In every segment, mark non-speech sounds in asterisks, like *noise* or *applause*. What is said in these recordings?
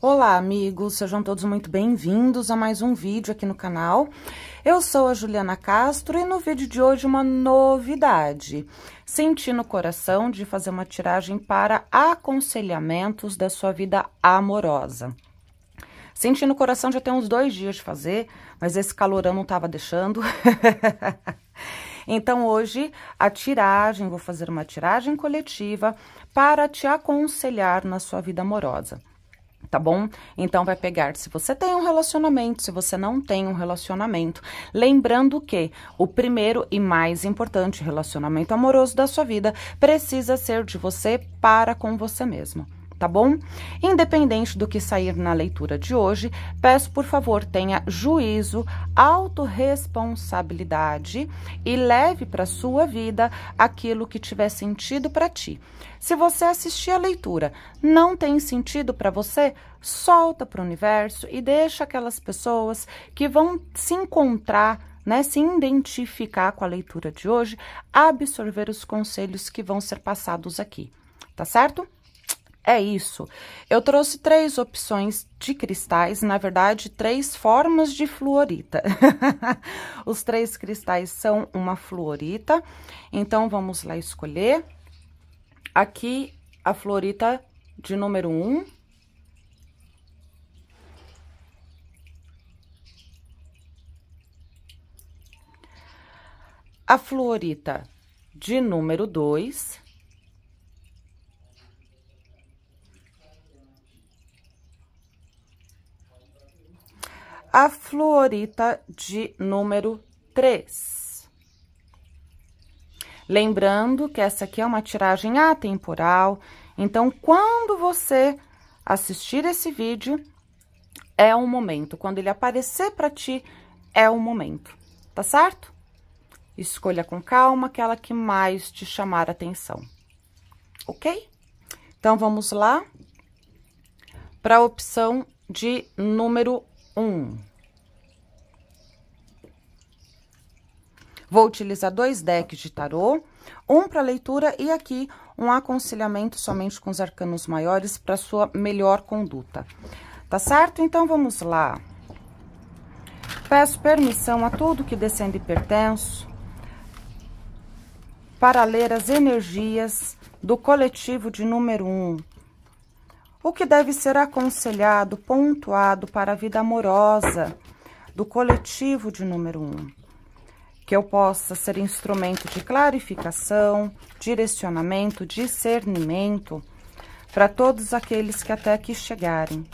Olá, amigos, sejam todos muito bem-vindos a mais um vídeo aqui no canal. Eu sou a Juliana Castro e no vídeo de hoje uma novidade. Senti no coração de fazer uma tiragem para aconselhamentos da sua vida amorosa. Senti no coração já tem uns dois dias de fazer, mas esse calorão não estava deixando. *laughs* Então, hoje, a tiragem, vou fazer uma tiragem coletiva para te aconselhar na sua vida amorosa tá bom? Então vai pegar se você tem um relacionamento, se você não tem um relacionamento. Lembrando que o primeiro e mais importante relacionamento amoroso da sua vida precisa ser de você para com você mesmo tá bom? Independente do que sair na leitura de hoje, peço por favor tenha juízo, autorresponsabilidade e leve para sua vida aquilo que tiver sentido para ti. Se você assistir a leitura não tem sentido para você, solta para o universo e deixa aquelas pessoas que vão se encontrar né, se identificar com a leitura de hoje, absorver os conselhos que vão ser passados aqui, tá certo? É isso. Eu trouxe três opções de cristais, na verdade, três formas de fluorita. *laughs* Os três cristais são uma fluorita, então vamos lá escolher. Aqui, a fluorita de número Um. A fluorita de número dois. a florita de número 3. Lembrando que essa aqui é uma tiragem atemporal, então quando você assistir esse vídeo, é o momento. Quando ele aparecer para ti, é o momento, tá certo? Escolha com calma aquela que mais te chamar atenção, ok? Então, vamos lá para a opção de número 1. Um. Vou utilizar dois decks de tarô, um para leitura e aqui um aconselhamento somente com os arcanos maiores para sua melhor conduta. Tá certo? Então, vamos lá. Peço permissão a tudo que descendo e pertenço para ler as energias do coletivo de número 1. Um. O que deve ser aconselhado, pontuado para a vida amorosa do coletivo de número 1. Um que eu possa ser instrumento de clarificação, direcionamento, discernimento para todos aqueles que até aqui chegarem,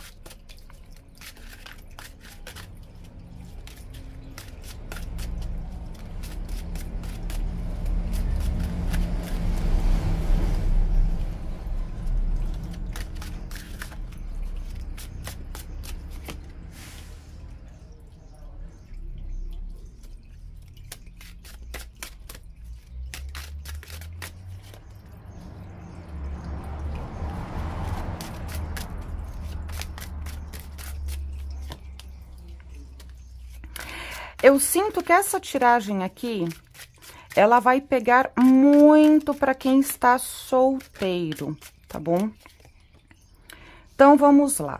porque essa tiragem aqui, ela vai pegar muito para quem está solteiro, tá bom? Então, vamos lá.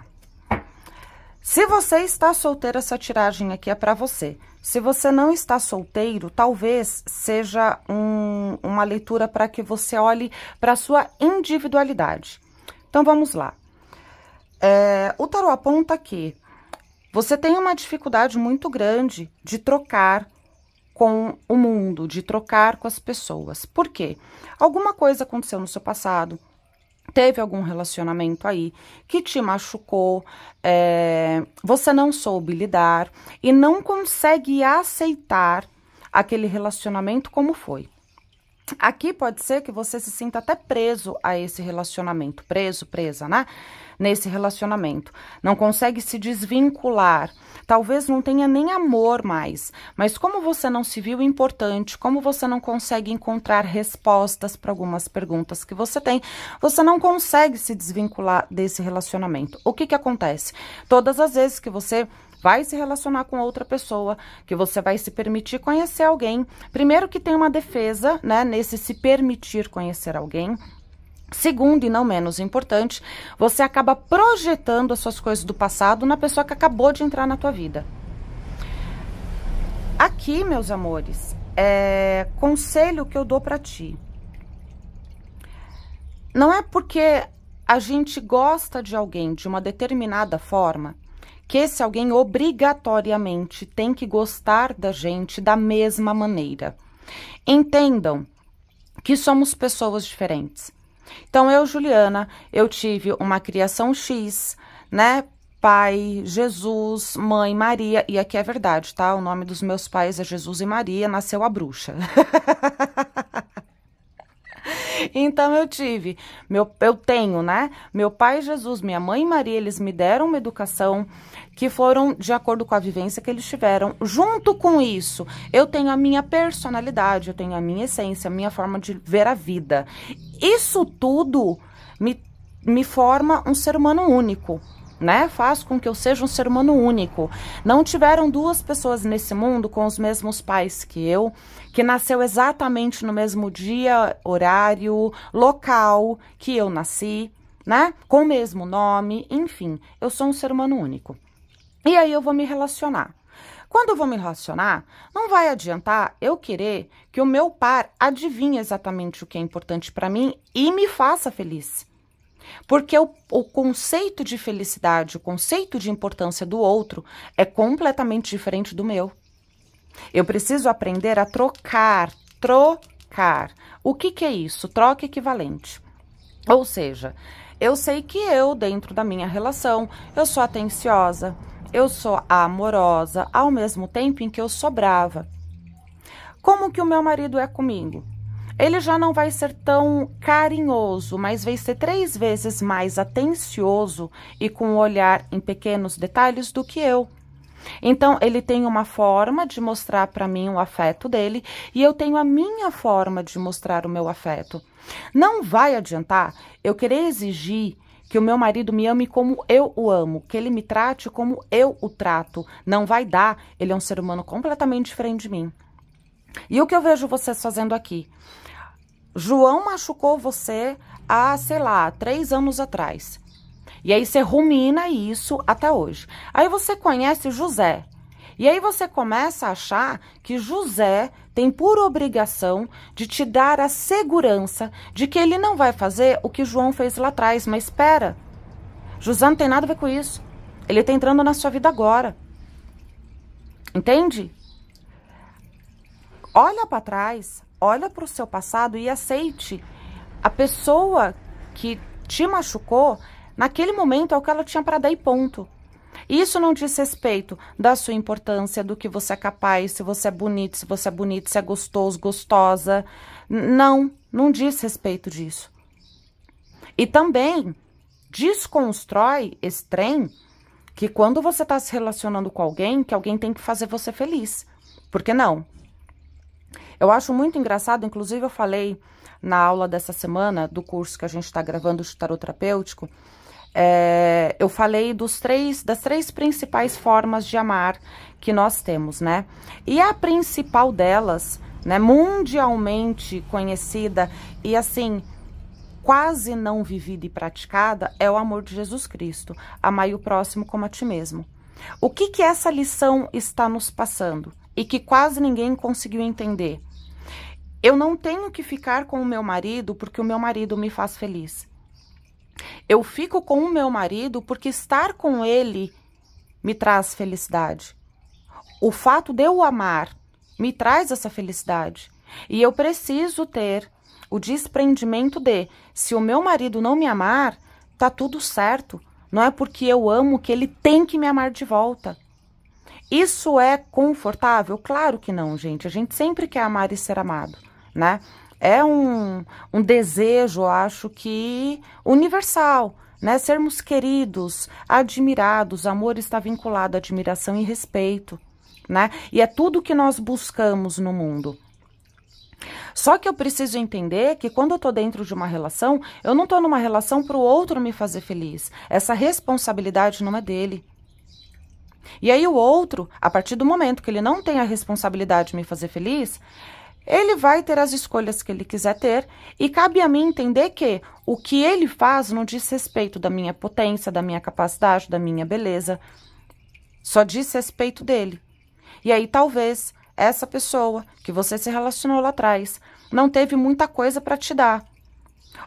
Se você está solteiro, essa tiragem aqui é para você. Se você não está solteiro, talvez seja um, uma leitura para que você olhe para sua individualidade. Então, vamos lá. É, o tarô aponta que você tem uma dificuldade muito grande de trocar com o mundo, de trocar com as pessoas. Por quê? Alguma coisa aconteceu no seu passado, teve algum relacionamento aí que te machucou, é, você não soube lidar e não consegue aceitar aquele relacionamento como foi. Aqui pode ser que você se sinta até preso a esse relacionamento, preso, presa, né? Nesse relacionamento. Não consegue se desvincular. Talvez não tenha nem amor mais, mas como você não se viu importante, como você não consegue encontrar respostas para algumas perguntas que você tem, você não consegue se desvincular desse relacionamento. O que que acontece? Todas as vezes que você vai se relacionar com outra pessoa, que você vai se permitir conhecer alguém. Primeiro que tem uma defesa, né, nesse se permitir conhecer alguém. Segundo e não menos importante, você acaba projetando as suas coisas do passado na pessoa que acabou de entrar na tua vida. Aqui, meus amores, é, conselho que eu dou para ti. Não é porque a gente gosta de alguém de uma determinada forma que esse alguém obrigatoriamente tem que gostar da gente da mesma maneira. Entendam que somos pessoas diferentes. Então, eu, Juliana, eu tive uma criação X, né? Pai, Jesus, mãe, Maria, e aqui é verdade, tá? O nome dos meus pais é Jesus e Maria, nasceu a bruxa. *laughs* *laughs* Então eu tive, meu, eu tenho, né? Meu pai Jesus, minha mãe Maria, eles me deram uma educação que foram de acordo com a vivência que eles tiveram. Junto com isso, eu tenho a minha personalidade, eu tenho a minha essência, a minha forma de ver a vida. Isso tudo me, me forma um ser humano único né, faz com que eu seja um ser humano único. Não tiveram duas pessoas nesse mundo com os mesmos pais que eu, que nasceu exatamente no mesmo dia, horário, local que eu nasci, né? Com o mesmo nome, enfim, eu sou um ser humano único. E aí eu vou me relacionar. Quando eu vou me relacionar, não vai adiantar eu querer que o meu par adivinhe exatamente o que é importante para mim e me faça feliz. Porque o, o, conceito de felicidade, o conceito de importância do outro é completamente diferente do meu. Eu preciso aprender a trocar, trocar. O que, que é isso? Troca equivalente. Ou seja, eu sei que eu, dentro da minha relação, eu sou atenciosa, eu sou amorosa, ao mesmo tempo em que eu sou brava. Como que o meu marido é comigo? Ele já não vai ser tão carinhoso, mas vai ser três vezes mais atencioso e com um olhar em pequenos detalhes do que eu. Então, ele tem uma forma de mostrar para mim o afeto dele e eu tenho a minha forma de mostrar o meu afeto. Não vai adiantar eu querer exigir que o meu marido me ame como eu o amo, que ele me trate como eu o trato. Não vai dar, ele é um ser humano completamente diferente de mim. E o que eu vejo vocês fazendo aqui? João machucou você há, sei lá, três anos atrás. E aí você rumina isso até hoje. Aí você conhece José. E aí você começa a achar que José tem por obrigação de te dar a segurança de que ele não vai fazer o que João fez lá atrás. Mas espera, José não tem nada a ver com isso. Ele está entrando na sua vida agora. Entende? Olha para trás, olha para o seu passado e aceite a pessoa que te machucou naquele momento é o que ela tinha para dar e ponto. Isso não diz respeito da sua importância, do que você é capaz, se você é bonito, se você é bonito, se é gostoso, gostosa. Não, não diz respeito disso. E também desconstrói esse trem que quando você está se relacionando com alguém, que alguém tem que fazer você feliz. Porque não? Eu acho muito engraçado, inclusive eu falei na aula dessa semana, do curso que a gente está gravando de tarot terapêutico, é, eu falei dos três, das três principais formas de amar que nós temos, né? E a principal delas, né, mundialmente conhecida e assim quase não vivida e praticada é o amor de Jesus Cristo. Amai o próximo como a ti mesmo. O que que essa lição está nos passando? e que quase ninguém conseguiu entender. Eu não tenho que ficar com o meu marido porque o meu marido me faz feliz. Eu fico com o meu marido porque estar com ele me traz felicidade. O fato de eu amar me traz essa felicidade. E eu preciso ter o desprendimento de se o meu marido não me amar, tá tudo certo. Não é porque eu amo que ele tem que me amar de volta. Isso é confortável? Claro que não, gente. A gente sempre quer amar e ser amado, né? É um, um desejo, acho que universal, né? Sermos queridos, admirados. Amor está vinculado a admiração e respeito, né? E é tudo que nós buscamos no mundo. Só que eu preciso entender que quando eu tô dentro de uma relação, eu não tô numa relação para o outro me fazer feliz. Essa responsabilidade não é dele. E aí o outro, a partir do momento que ele não tem a responsabilidade de me fazer feliz, ele vai ter as escolhas que ele quiser ter e cabe a mim entender que o que ele faz não diz respeito da minha potência, da minha capacidade, da minha beleza, só diz respeito dele. E aí talvez essa pessoa que você se relacionou lá atrás não teve muita coisa para te dar,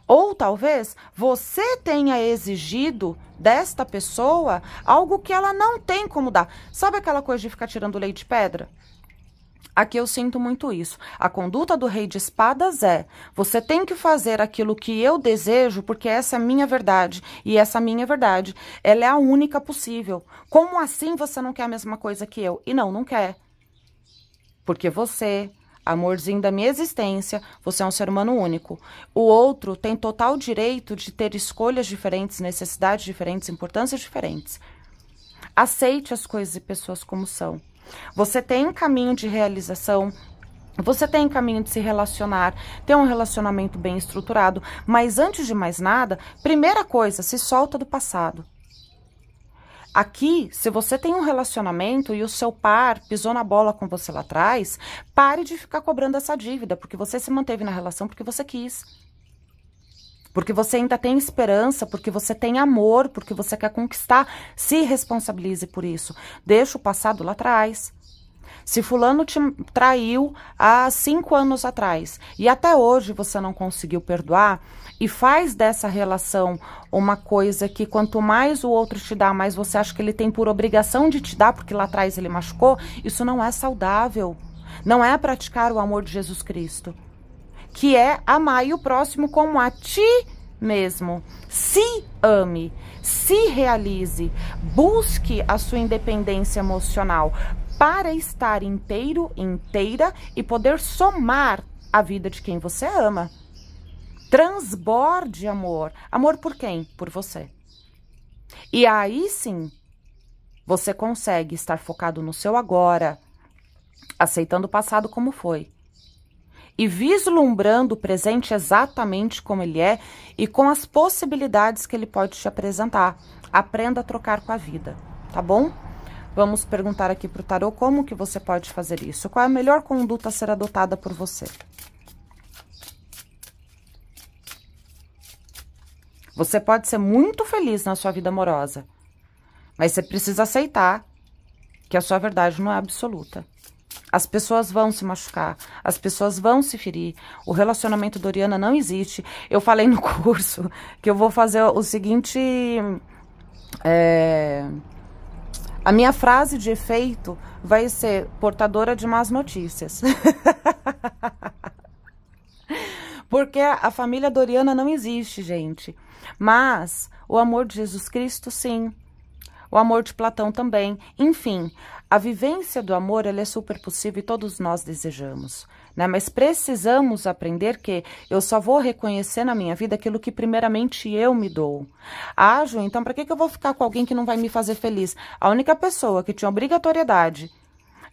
ou talvez você tenha exigido desta pessoa algo que ela não tem como dar. Sabe aquela coisa de ficar tirando leite de pedra? Aqui eu sinto muito isso. A conduta do rei de espadas é: você tem que fazer aquilo que eu desejo, porque essa é a minha verdade. E essa é minha verdade, ela é a única possível. Como assim você não quer a mesma coisa que eu? E não, não quer. Porque você amorzinho da minha existência, você é um ser humano único. O outro tem total direito de ter escolhas diferentes, necessidades diferentes, importâncias diferentes. Aceite as coisas e pessoas como são. Você tem caminho de realização, você tem caminho de se relacionar, ter um relacionamento bem estruturado, mas antes de mais nada, primeira coisa, se solta do passado. Aqui, se você tem um relacionamento e o seu par pisou na bola com você lá atrás, pare de ficar cobrando essa dívida, porque você se manteve na relação porque você quis. Porque você ainda tem esperança, porque você tem amor, porque você quer conquistar. Se responsabilize por isso. Deixa o passado lá atrás. Se Fulano te traiu há cinco anos atrás e até hoje você não conseguiu perdoar e faz dessa relação uma coisa que quanto mais o outro te dá, mais você acha que ele tem por obrigação de te dar porque lá atrás ele machucou, isso não é saudável. Não é praticar o amor de Jesus Cristo, que é amar o próximo como a ti mesmo. Se ame, se realize, busque a sua independência emocional, para estar inteiro, inteira e poder somar a vida de quem você ama. Transborde amor. Amor por quem? Por você. E aí sim, você consegue estar focado no seu agora, aceitando o passado como foi e vislumbrando o presente exatamente como ele é e com as possibilidades que ele pode te apresentar. Aprenda a trocar com a vida, tá bom? Vamos perguntar aqui para o tarô como que você pode fazer isso. Qual é a melhor conduta a ser adotada por você? Você pode ser muito feliz na sua vida amorosa, mas você precisa aceitar que a sua verdade não é absoluta. As pessoas vão se machucar, as pessoas vão se ferir. O relacionamento Doriana não existe. Eu falei no *laughs* curso que eu vou fazer o seguinte. É, a minha frase de efeito vai ser portadora de más notícias. *laughs* Porque a família Doriana não existe, gente. Mas o amor de Jesus Cristo, sim. O amor de Platão também. Enfim, a vivência do amor ela é super possível e todos nós desejamos né? Mas precisamos aprender que eu só vou reconhecer na minha vida aquilo que primeiramente eu me dou. Ajo, ah, então, para que, que eu vou ficar com alguém que não vai me fazer feliz? A única pessoa que tinha obrigatoriedade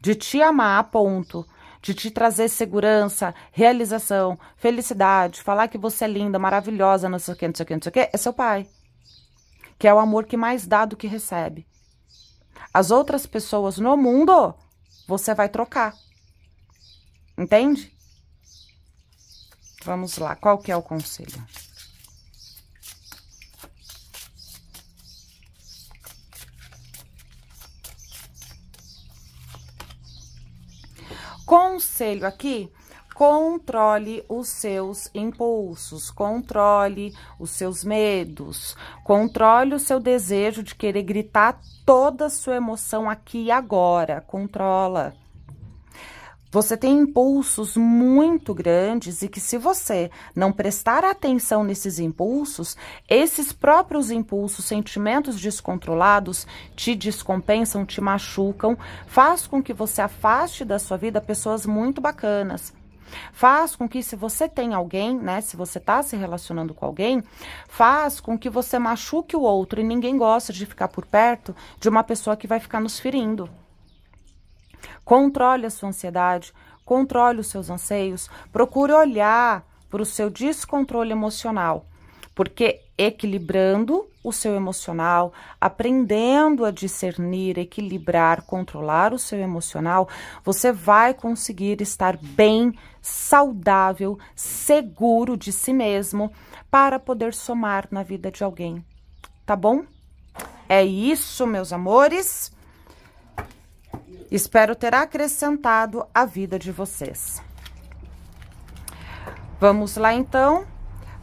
de te amar a ponto de te trazer segurança, realização, felicidade, falar que você é linda, maravilhosa, não sei o que, não sei o que, não sei o que, é seu pai. Que é o amor que mais dá do que recebe. As outras pessoas no mundo, você vai trocar. Entende? Vamos lá, qual que é o conselho? Conselho aqui, controle os seus impulsos, controle os seus medos, controle o seu desejo de querer gritar toda a sua emoção aqui e agora, controla. Você tem impulsos muito grandes e que se você não prestar atenção nesses impulsos, esses próprios impulsos, sentimentos descontrolados, te descompensam, te machucam, faz com que você afaste da sua vida pessoas muito bacanas. Faz com que, se você tem alguém, né? Se você está se relacionando com alguém, faz com que você machuque o outro e ninguém gosta de ficar por perto de uma pessoa que vai ficar nos ferindo. Controle a sua ansiedade, controle os seus anseios, procure olhar para o seu descontrole emocional, porque equilibrando o seu emocional, aprendendo a discernir, equilibrar, controlar o seu emocional, você vai conseguir estar bem, saudável, seguro de si mesmo para poder somar na vida de alguém. Tá bom? É isso, meus amores. Espero ter acrescentado a vida de vocês. Vamos lá, então,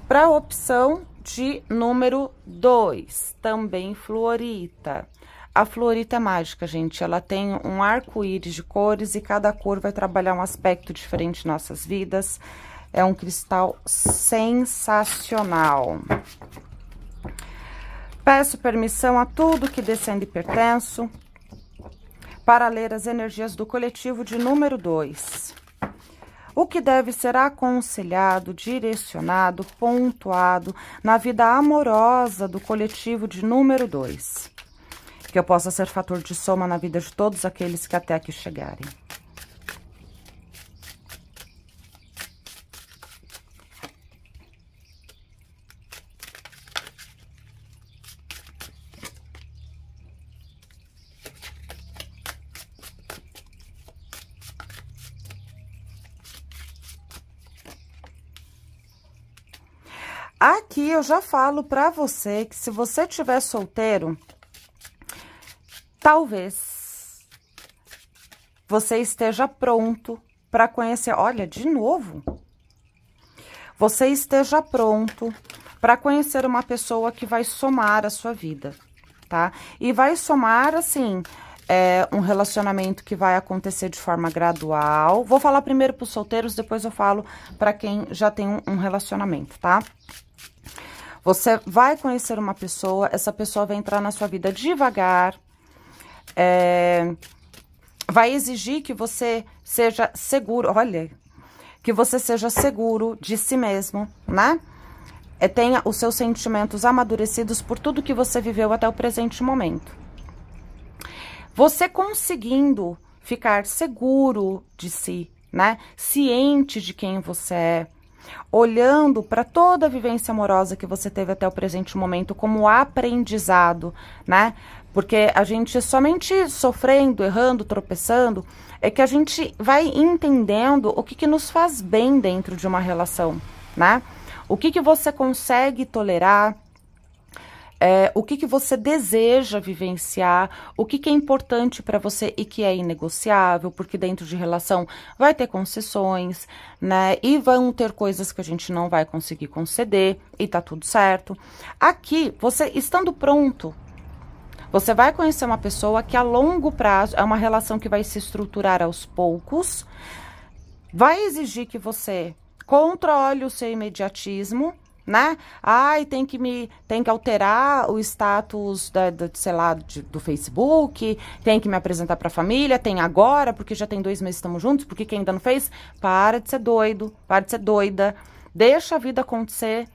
para a opção de número 2, também florita. A florita é mágica, gente, ela tem um arco-íris de cores e cada cor vai trabalhar um aspecto diferente em nossas vidas. É um cristal sensacional. Peço permissão a tudo que descendo e pertenço, para ler as energias do coletivo de número 2. O que deve ser aconselhado, direcionado, pontuado na vida amorosa do coletivo de número 2. Que eu possa ser fator de soma na vida de todos aqueles que até aqui chegarem. Aqui eu já falo pra você que se você tiver solteiro, talvez você esteja pronto para conhecer. Olha, de novo. Você esteja pronto para conhecer uma pessoa que vai somar a sua vida, tá? E vai somar, assim, é, um relacionamento que vai acontecer de forma gradual. Vou falar primeiro para os solteiros, depois eu falo para quem já tem um, um relacionamento, tá? Você vai conhecer uma pessoa, essa pessoa vai entrar na sua vida devagar, é, vai exigir que você seja seguro, olha, que você seja seguro de si mesmo, né? É, tenha os seus sentimentos amadurecidos por tudo que você viveu até o presente momento. Você conseguindo ficar seguro de si, né? Ciente de quem você é, olhando para toda a vivência amorosa que você teve até o presente momento como aprendizado, né? Porque a gente somente sofrendo, errando, tropeçando, é que a gente vai entendendo o que, que nos faz bem dentro de uma relação, né? O que, que você consegue tolerar, é, o que, que você deseja vivenciar, o que, que é importante para você e que é inegociável, porque dentro de relação vai ter concessões, né? E vão ter coisas que a gente não vai conseguir conceder e tá tudo certo. Aqui, você estando pronto, você vai conhecer uma pessoa que a longo prazo é uma relação que vai se estruturar aos poucos, vai exigir que você controle o seu imediatismo né? Ai, tem que me tem que alterar o status da, da sei lá, de, do Facebook, tem que me apresentar para a família, tem agora, porque já tem dois meses estamos juntos, porque quem ainda não fez? Para de ser doido, para de ser doida, deixa a vida acontecer,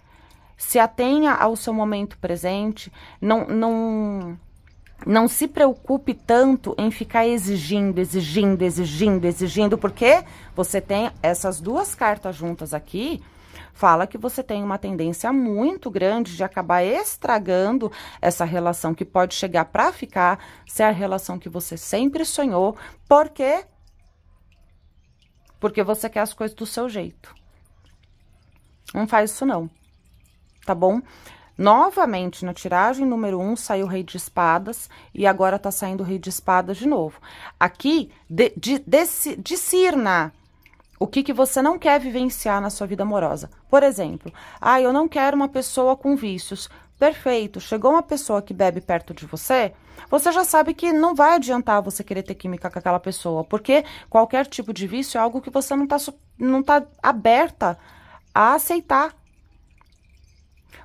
se atenha ao seu momento presente, não não não se preocupe tanto em ficar exigindo, exigindo, exigindo, exigindo, porque você tem essas duas cartas juntas aqui fala que você tem uma tendência muito grande de acabar estragando essa relação que pode chegar para ficar, se é a relação que você sempre sonhou. Por quê? Porque você quer as coisas do seu jeito. Não faz isso não, tá bom? Novamente, na tiragem número 1, um, saiu o rei de espadas e agora tá saindo o rei de espadas de novo. Aqui, de, de, de, discirna o que, que você não quer vivenciar na sua vida amorosa. Por exemplo, ah, eu não quero uma pessoa com vícios. Perfeito, chegou uma pessoa que bebe perto de você, você já sabe que não vai adiantar você querer ter química com aquela pessoa, porque qualquer tipo de vício é algo que você não está não tá aberta a aceitar.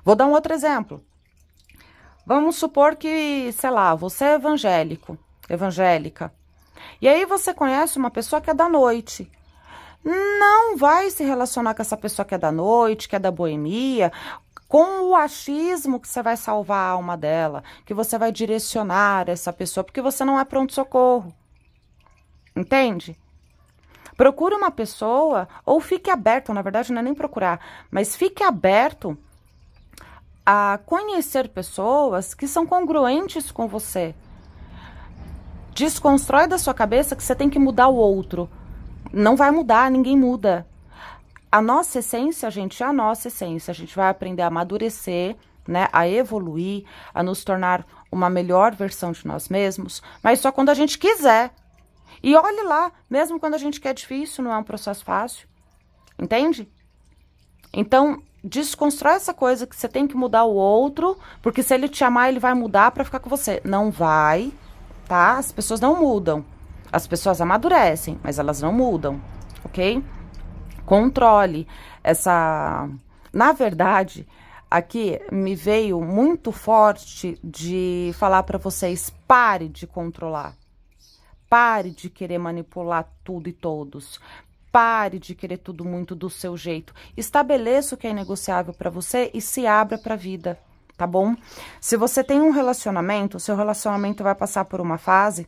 Vou dar um outro exemplo. Vamos supor que, sei lá, você é evangélico, evangélica. E aí você conhece uma pessoa que é da noite não vai se relacionar com essa pessoa que é da noite, que é da boemia, com o achismo que você vai salvar a alma dela, que você vai direcionar essa pessoa, porque você não é pronto-socorro. Entende? Procure uma pessoa, ou fique aberto, na verdade não é nem procurar, mas fique aberto a conhecer pessoas que são congruentes com você. Desconstrói da sua cabeça que você tem que mudar o outro. Não vai mudar, ninguém muda. A nossa essência, gente, é a nossa essência. A gente vai aprender a amadurecer, né, a evoluir, a nos tornar uma melhor versão de nós mesmos, mas só quando a gente quiser. E olhe lá, mesmo quando a gente quer difícil, não é um processo fácil. Entende? Então, desconstrói essa coisa que você tem que mudar o outro, porque se ele te amar, ele vai mudar para ficar com você. Não vai, tá? As pessoas não mudam. As pessoas amadurecem, mas elas não mudam, ok? Controle essa. Na verdade, aqui me veio muito forte de falar para vocês: pare de controlar. Pare de querer manipular tudo e todos. Pare de querer tudo muito do seu jeito. Estabeleça o que é negociável para você e se abra para a vida, tá bom? Se você tem um relacionamento, seu relacionamento vai passar por uma fase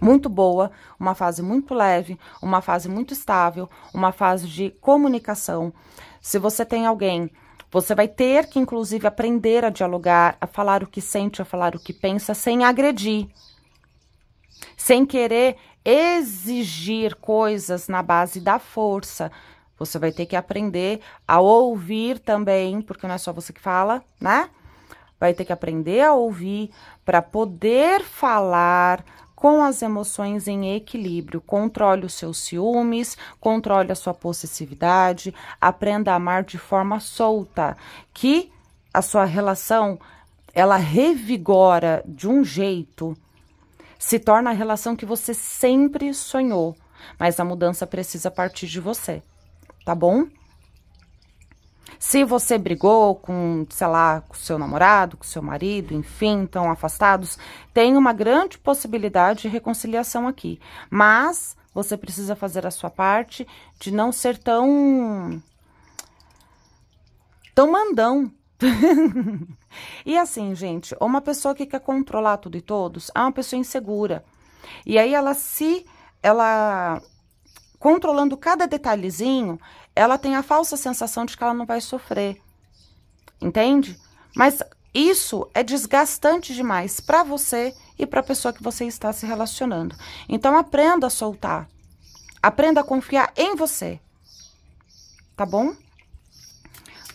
muito boa, uma fase muito leve, uma fase muito estável, uma fase de comunicação. Se você tem alguém, você vai ter que, inclusive, aprender a dialogar, a falar o que sente, a falar o que pensa, sem agredir, sem querer exigir coisas na base da força. Você vai ter que aprender a ouvir também, porque não é só você que fala, né? Vai ter que aprender a ouvir para poder falar com as emoções em equilíbrio. Controle os seus ciúmes, controle a sua possessividade, aprenda a amar de forma solta, que a sua relação ela revigora de um jeito, se torna a relação que você sempre sonhou, mas a mudança precisa partir de você, tá bom? Se você brigou com, sei lá, com seu namorado, com seu marido, enfim, estão afastados, tem uma grande possibilidade de reconciliação aqui. Mas você precisa fazer a sua parte de não ser tão. tão mandão, *laughs* e assim, gente, uma pessoa que quer controlar tudo e todos é uma pessoa insegura. E aí ela se. Ela. Controlando cada detalhezinho, ela tem a falsa sensação de que ela não vai sofrer. Entende? Mas isso é desgastante demais para você e para a pessoa que você está se relacionando. Então aprenda a soltar. Aprenda a confiar em você. Tá bom?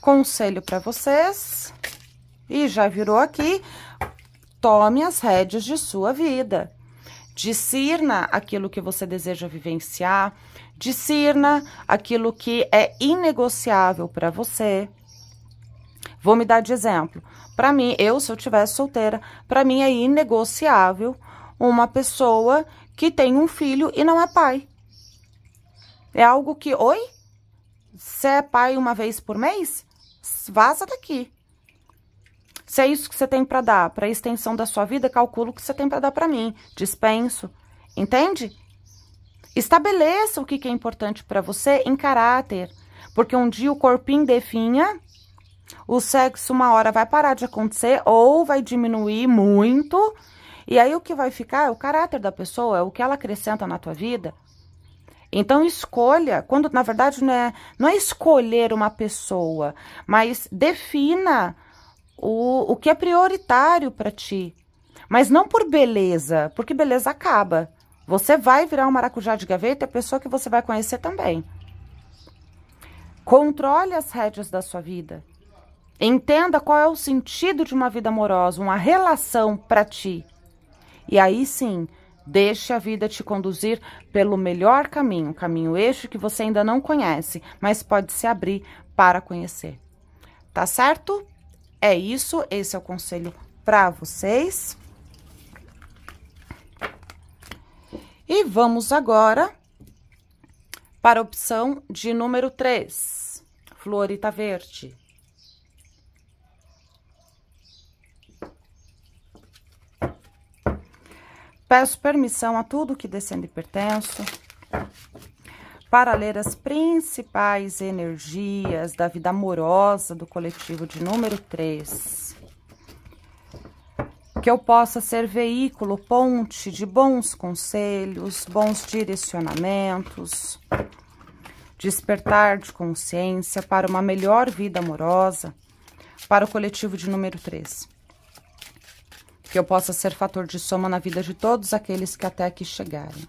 Conselho para vocês. E já virou aqui, tome as rédeas de sua vida. Discirna aquilo que você deseja vivenciar, Discirna aquilo que é inegociável para você. Vou me dar de exemplo. Para mim, eu, se eu tivesse solteira, para mim é inegociável uma pessoa que tem um filho e não é pai. É algo que, oi? Você é pai uma vez por mês? Vaza daqui. Se é isso que você tem para dar para a extensão da sua vida, calculo o que você tem para dar para mim. Dispenso. Entende? Estabeleça o que, é importante para você em caráter, porque um dia o corpinho definha, o sexo uma hora vai parar de acontecer ou vai diminuir muito, e aí o que vai ficar é o caráter da pessoa, é o que ela acrescenta na tua vida. Então escolha, quando na verdade não é, não é escolher uma pessoa, mas defina o, o que é prioritário para ti. Mas não por beleza, porque beleza acaba. Você vai virar um maracujá de gaveta, e a pessoa que você vai conhecer também. Controle as rédeas da sua vida. Entenda qual é o sentido de uma vida amorosa, uma relação para ti. E aí sim, deixe a vida te conduzir pelo melhor caminho, caminho este que você ainda não conhece, mas pode se abrir para conhecer. Tá certo? É isso, esse é o conselho para vocês. E vamos agora para a opção de número 3, florita verde. Peço permissão a tudo que descendo e pertenço para ler as principais energias da vida amorosa do coletivo de número 3 que eu possa ser veículo, ponte de bons conselhos, bons direcionamentos, despertar de consciência para uma melhor vida amorosa para o coletivo de número 3. Que eu possa ser fator de soma na vida de todos aqueles que até aqui chegarem.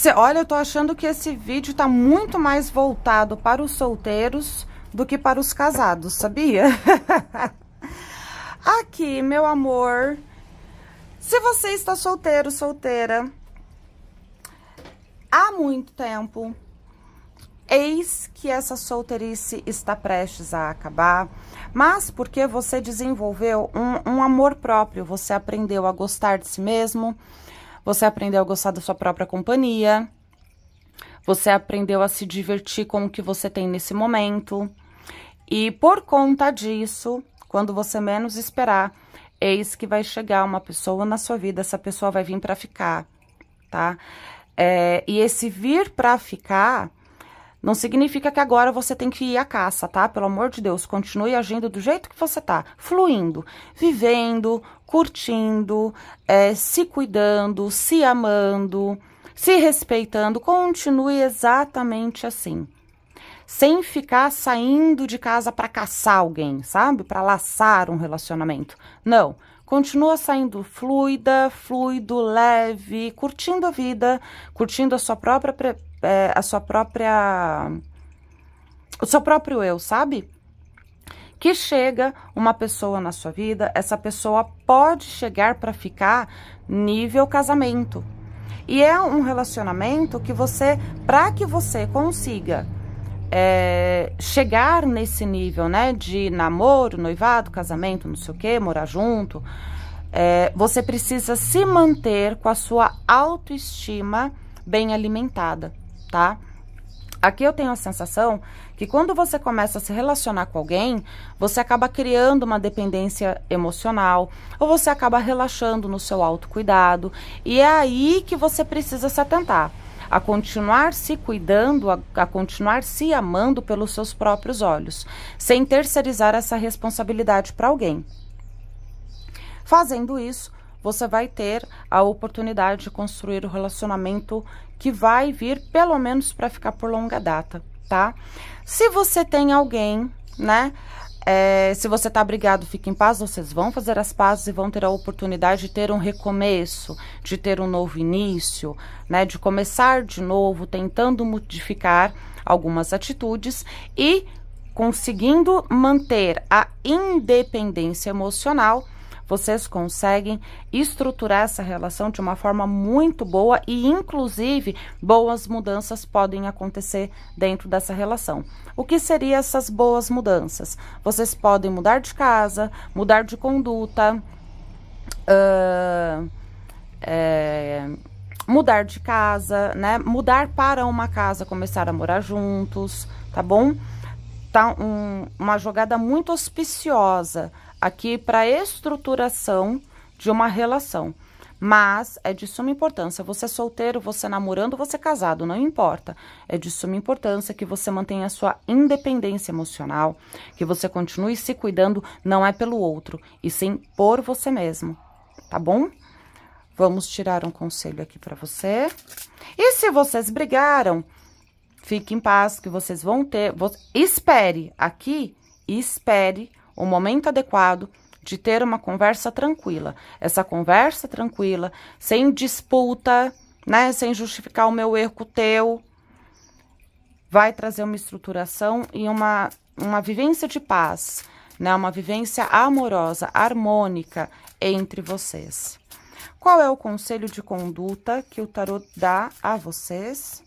Se, olha, eu tô achando que esse vídeo tá muito mais voltado para os solteiros do que para os casados, sabia? *laughs* Aqui, meu amor, se você está solteiro, solteira, há muito tempo, Eis que essa solteirice está prestes a acabar, mas porque você desenvolveu um, um, amor próprio, você aprendeu a gostar de si mesmo, você aprendeu a gostar da sua própria companhia. Você aprendeu a se divertir com o que você tem nesse momento. E por conta disso, quando você menos esperar, eis que vai chegar uma pessoa na sua vida, essa pessoa vai vir para ficar, tá? É, e esse vir para ficar não significa que agora você tem que ir à caça, tá? Pelo amor de Deus, continue agindo do jeito que você tá, fluindo, vivendo, curtindo, é, se cuidando, se amando, se respeitando. Continue exatamente assim. Sem ficar saindo de casa para caçar alguém, sabe? Para laçar um relacionamento. Não. Continua saindo fluida, fluido, leve, curtindo a vida, curtindo a sua própria é, a sua própria. O seu próprio eu, sabe? Que chega uma pessoa na sua vida, essa pessoa pode chegar para ficar nível casamento. E é um relacionamento que você, para que você consiga é, chegar nesse nível, né, de namoro, noivado, casamento, não sei o que, morar junto, é, você precisa se manter com a sua autoestima bem alimentada tá? Aqui eu tenho a sensação que quando você começa a se relacionar com alguém, você acaba criando uma dependência emocional, ou você acaba relaxando no seu autocuidado, e é aí que você precisa se atentar a continuar se cuidando, a, a, continuar se amando pelos seus próprios olhos, sem terceirizar essa responsabilidade para alguém. Fazendo isso, você vai ter a oportunidade de construir o um relacionamento que vai vir pelo menos para ficar por longa data, tá? Se você tem alguém, né? É, se você tá brigado, fique em paz, vocês vão fazer as pazes e vão ter a oportunidade de ter um recomeço, de ter um novo início, né? De começar de novo, tentando modificar algumas atitudes e conseguindo manter a independência emocional vocês conseguem estruturar essa relação de uma forma muito boa e, inclusive, boas mudanças podem acontecer dentro dessa relação. O que seriam essas boas mudanças? Vocês podem mudar de casa, mudar de conduta, uh, é, mudar de casa, né? Mudar para uma casa, começar a morar juntos, tá bom? Tá um, uma jogada muito auspiciosa aqui para a estruturação de uma relação. Mas é de suma importância, você é solteiro, você é namorando, você é casado, não importa. É de suma importância que você mantenha a sua independência emocional, que você continue se cuidando, não é pelo outro, e sim por você mesmo, tá bom? Vamos tirar um conselho aqui para você. E se vocês brigaram, fique em paz que vocês vão ter, espere aqui, espere o momento adequado de ter uma conversa tranquila. Essa conversa tranquila, sem disputa, né, sem justificar o meu erro o teu, vai trazer uma estruturação e uma, uma vivência de paz, né, uma vivência amorosa, harmônica entre vocês. Qual é o conselho de conduta que o tarot dá a vocês?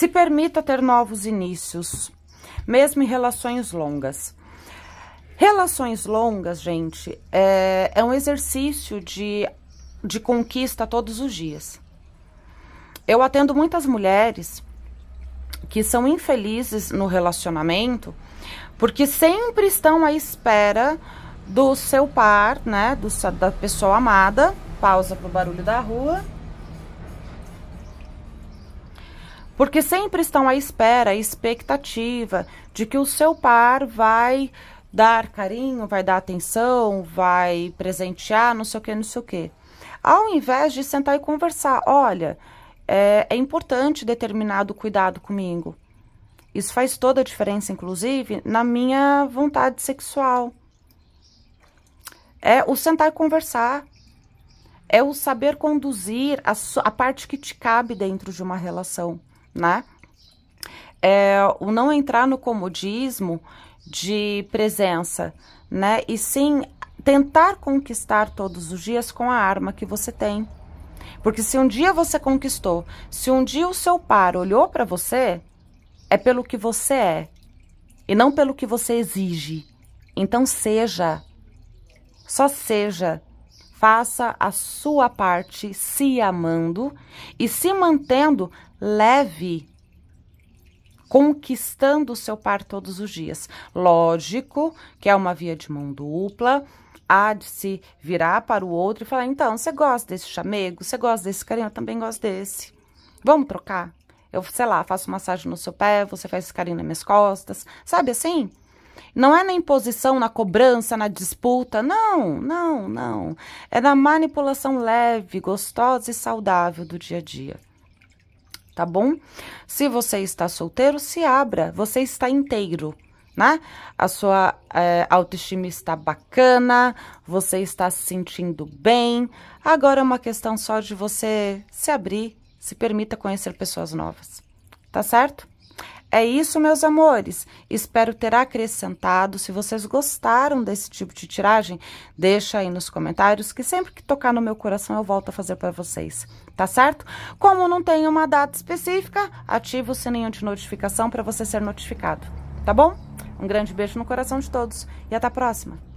Se permita ter novos inícios, mesmo em relações longas. Relações longas, gente, é, é um exercício de, de conquista todos os dias. Eu atendo muitas mulheres que são infelizes no relacionamento porque sempre estão à espera do seu par, né, do, da pessoa amada. Pausa pro barulho da rua. porque sempre estão à espera, à expectativa de que o seu par vai dar carinho, vai dar atenção, vai presentear, não sei o que, não sei o que. Ao invés de sentar e conversar, olha, é, é importante determinado cuidado comigo. Isso faz toda a diferença, inclusive, na minha vontade sexual. É o sentar e conversar. É o saber conduzir a, a parte que te cabe dentro de uma relação né? É, o não entrar no comodismo de presença, né? E sim tentar conquistar todos os dias com a arma que você tem. Porque se um dia você conquistou, se um dia o seu par olhou para você, é pelo que você é e não pelo que você exige. Então seja. Só seja faça a sua parte se amando e se mantendo leve, conquistando o seu par todos os dias. Lógico que é uma via de mão dupla, há de se virar para o outro e falar: então, você gosta desse chamego? Você gosta desse carinho? Eu também gosto desse. Vamos trocar? Eu, sei lá, faço massagem no seu pé, você faz esse carinho nas minhas costas, sabe assim? Não é na imposição, na cobrança, na disputa. Não, não, não. É na manipulação leve, gostosa e saudável do dia a dia. Tá bom? Se você está solteiro, se abra. Você está inteiro, né? A sua é, autoestima está bacana, você está se sentindo bem. Agora é uma questão só de você se abrir, se permita conhecer pessoas novas. Tá certo? É isso, meus amores. Espero ter acrescentado. Se vocês gostaram desse tipo de tiragem, deixa aí nos comentários, que sempre que tocar no meu coração eu volto a fazer para vocês, tá certo? Como não tem uma data específica, ativa o sininho de notificação para você ser notificado, tá bom? Um grande beijo no coração de todos e até a próxima.